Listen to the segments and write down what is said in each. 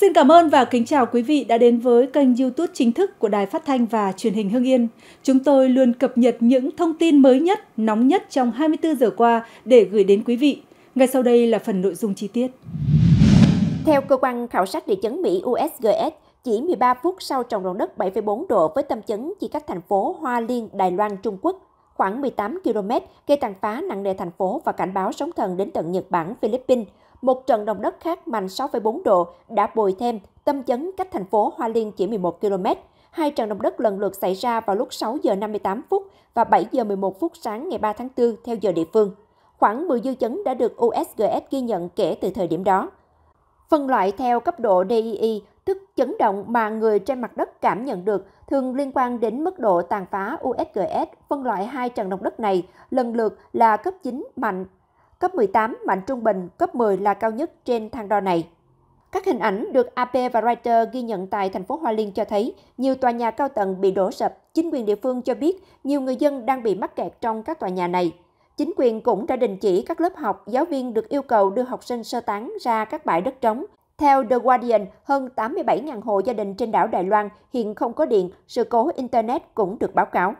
Xin cảm ơn và kính chào quý vị đã đến với kênh YouTube chính thức của Đài Phát thanh và Truyền hình Hưng Yên. Chúng tôi luôn cập nhật những thông tin mới nhất, nóng nhất trong 24 giờ qua để gửi đến quý vị. Ngay sau đây là phần nội dung chi tiết. Theo cơ quan khảo sát địa chấn Mỹ USGS, chỉ 13 phút sau trận động đất 7,4 độ với tâm chấn chỉ cách thành phố Hoa Liên, Đài Loan, Trung Quốc khoảng 18 km, gây tàn phá nặng nề thành phố và cảnh báo sóng thần đến tận Nhật Bản, Philippines một trận động đất khác mạnh 6,4 độ đã bồi thêm tâm chấn cách thành phố Hoa Liên chỉ 11 km. Hai trận động đất lần lượt xảy ra vào lúc 6 giờ 58 phút và 7 giờ 11 phút sáng ngày 3 tháng 4 theo giờ địa phương. Khoảng 10 dư chấn đã được USGS ghi nhận kể từ thời điểm đó. Phân loại theo cấp độ DEE, tức chấn động mà người trên mặt đất cảm nhận được thường liên quan đến mức độ tàn phá USGS phân loại hai trận động đất này lần lượt là cấp 9 mạnh cấp 18 mạnh trung bình, cấp 10 là cao nhất trên thang đo này. Các hình ảnh được AP và Reuters ghi nhận tại thành phố Hoa Liên cho thấy nhiều tòa nhà cao tầng bị đổ sập. Chính quyền địa phương cho biết nhiều người dân đang bị mắc kẹt trong các tòa nhà này. Chính quyền cũng đã đình chỉ các lớp học, giáo viên được yêu cầu đưa học sinh sơ tán ra các bãi đất trống. Theo The Guardian, hơn 87.000 hộ gia đình trên đảo Đài Loan hiện không có điện, sự cố Internet cũng được báo cáo.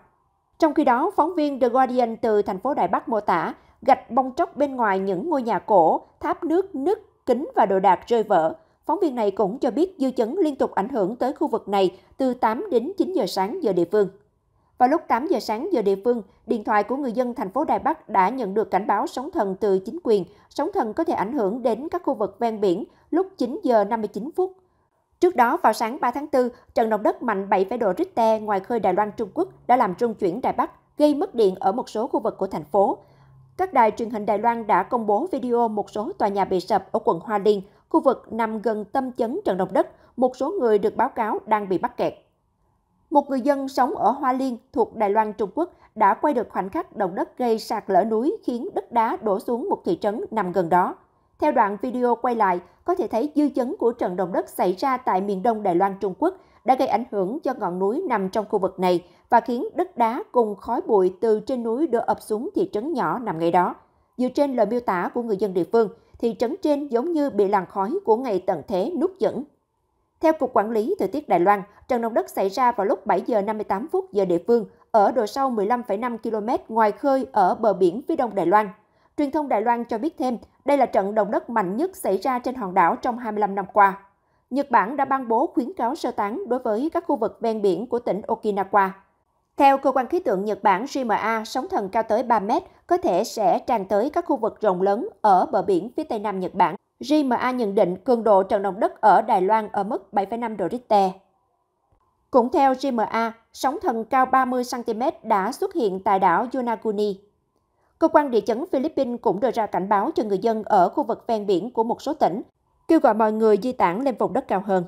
Trong khi đó, phóng viên The Guardian từ thành phố Đài Bắc mô tả, gạch bong tróc bên ngoài những ngôi nhà cổ, tháp nước nứt, kính và đồ đạc rơi vỡ. Phóng viên này cũng cho biết dư chấn liên tục ảnh hưởng tới khu vực này từ 8 đến 9 giờ sáng giờ địa phương. Vào lúc 8 giờ sáng giờ địa phương, điện thoại của người dân thành phố Đài Bắc đã nhận được cảnh báo sóng thần từ chính quyền. Sóng thần có thể ảnh hưởng đến các khu vực ven biển lúc 9 giờ 59 phút. Trước đó, vào sáng 3 tháng 4, trận động đất mạnh 7 độ Richter ngoài khơi Đài Loan Trung Quốc đã làm rung chuyển Đài Bắc, gây mất điện ở một số khu vực của thành phố các đài truyền hình Đài Loan đã công bố video một số tòa nhà bị sập ở quận Hoa Liên, khu vực nằm gần tâm chấn trận động đất, một số người được báo cáo đang bị mắc kẹt. Một người dân sống ở Hoa Liên thuộc Đài Loan Trung Quốc đã quay được khoảnh khắc động đất gây sạt lở núi khiến đất đá đổ xuống một thị trấn nằm gần đó. Theo đoạn video quay lại, có thể thấy dư chấn của trận động đất xảy ra tại miền đông Đài Loan Trung Quốc đã gây ảnh hưởng cho ngọn núi nằm trong khu vực này và khiến đất đá cùng khói bụi từ trên núi đổ ập xuống thị trấn nhỏ nằm ngay đó. Dựa trên lời miêu tả của người dân địa phương, thị trấn trên giống như bị làn khói của ngày tận thế nút dẫn. Theo Cục Quản lý Thời tiết Đài Loan, trận động đất xảy ra vào lúc 7 giờ 58 phút giờ địa phương ở độ sâu 15,5 km ngoài khơi ở bờ biển phía đông Đài Loan. Truyền thông Đài Loan cho biết thêm, đây là trận động đất mạnh nhất xảy ra trên hòn đảo trong 25 năm qua. Nhật Bản đã ban bố khuyến cáo sơ tán đối với các khu vực ven biển của tỉnh Okinawa. Theo cơ quan khí tượng Nhật Bản JMA, sóng thần cao tới 3 mét có thể sẽ tràn tới các khu vực rộng lớn ở bờ biển phía tây nam Nhật Bản. JMA nhận định cường độ trận động đất ở Đài Loan ở mức 7,5 độ Richter. Cũng theo JMA, sóng thần cao 30cm đã xuất hiện tại đảo Yonaguni. Cơ quan địa chấn Philippines cũng đưa ra cảnh báo cho người dân ở khu vực ven biển của một số tỉnh kêu gọi mọi người di tản lên vùng đất cao hơn.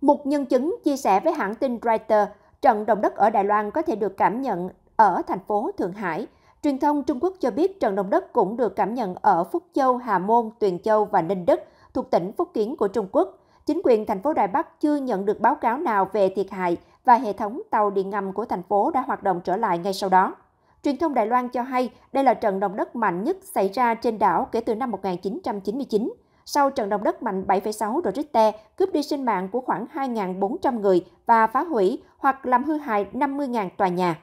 Một nhân chứng chia sẻ với hãng tin Reuters, trận động đất ở Đài Loan có thể được cảm nhận ở thành phố Thượng Hải. Truyền thông Trung Quốc cho biết trận động đất cũng được cảm nhận ở Phúc Châu, Hà Môn, Tuyền Châu và Ninh Đức thuộc tỉnh Phúc Kiến của Trung Quốc. Chính quyền thành phố Đài Bắc chưa nhận được báo cáo nào về thiệt hại và hệ thống tàu điện ngầm của thành phố đã hoạt động trở lại ngay sau đó. Truyền thông Đài Loan cho hay đây là trận động đất mạnh nhất xảy ra trên đảo kể từ năm 1999 sau trận động đất mạnh 7,6 độ Richter cướp đi sinh mạng của khoảng 2.400 người và phá hủy hoặc làm hư hại 50.000 tòa nhà.